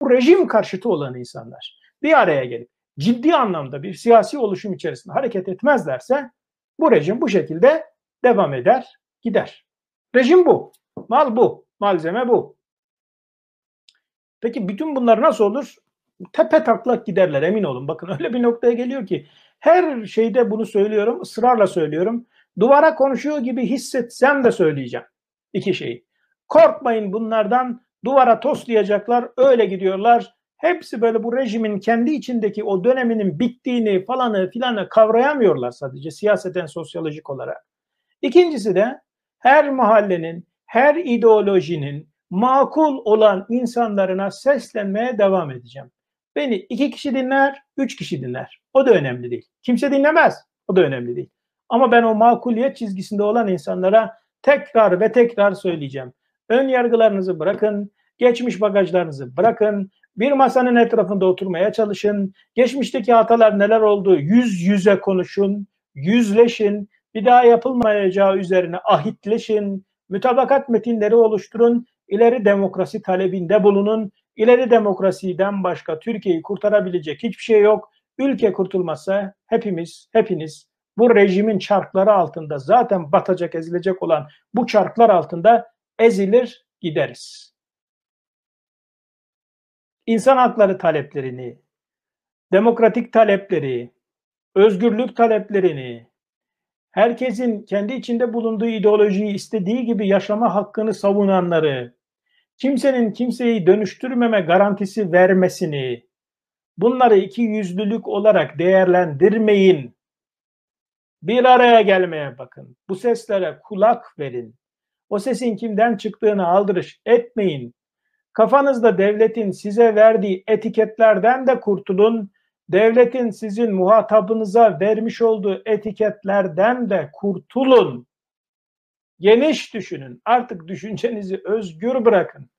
bu rejim karşıtı olan insanlar bir araya gelip ciddi anlamda bir siyasi oluşum içerisinde hareket etmezlerse bu rejim bu şekilde devam eder, gider. Rejim bu. Mal bu. Malzeme bu. Peki bütün bunlar nasıl olur? Tepe taklak giderler emin olun. Bakın öyle bir noktaya geliyor ki her şeyde bunu söylüyorum, ısrarla söylüyorum. Duvara konuşuyor gibi hissetsem de söyleyeceğim iki şeyi. Korkmayın bunlardan duvara toslayacaklar, öyle gidiyorlar. Hepsi böyle bu rejimin kendi içindeki o döneminin bittiğini falanı filanı kavrayamıyorlar sadece siyaseten sosyolojik olarak. İkincisi de her mahallenin, her ideolojinin makul olan insanlarına seslenmeye devam edeceğim. Beni iki kişi dinler, üç kişi dinler. O da önemli değil. Kimse dinlemez. O da önemli değil. Ama ben o makuliyet çizgisinde olan insanlara tekrar ve tekrar söyleyeceğim. Ön yargılarınızı bırakın, Geçmiş bagajlarınızı bırakın. Bir masanın etrafında oturmaya çalışın. Geçmişteki hatalar neler oldu? Yüz yüze konuşun, yüzleşin. Bir daha yapılmayacağı üzerine ahitleşin. Mütabakat metinleri oluşturun. İleri demokrasi talebinde bulunun. İleri demokrasiden başka Türkiye'yi kurtarabilecek hiçbir şey yok. Ülke kurtulmazsa hepimiz, hepiniz bu rejimin çarkları altında zaten batacak, ezilecek olan bu çarklar altında ezilir gideriz insan hakları taleplerini, demokratik talepleri, özgürlük taleplerini, herkesin kendi içinde bulunduğu ideolojiyi istediği gibi yaşama hakkını savunanları, kimsenin kimseyi dönüştürmeme garantisi vermesini, bunları iki yüzlülük olarak değerlendirmeyin. Bir araya gelmeye bakın. Bu seslere kulak verin. O sesin kimden çıktığını aldırış etmeyin. Kafanızda devletin size verdiği etiketlerden de kurtulun. Devletin sizin muhatabınıza vermiş olduğu etiketlerden de kurtulun. Geniş düşünün. Artık düşüncenizi özgür bırakın.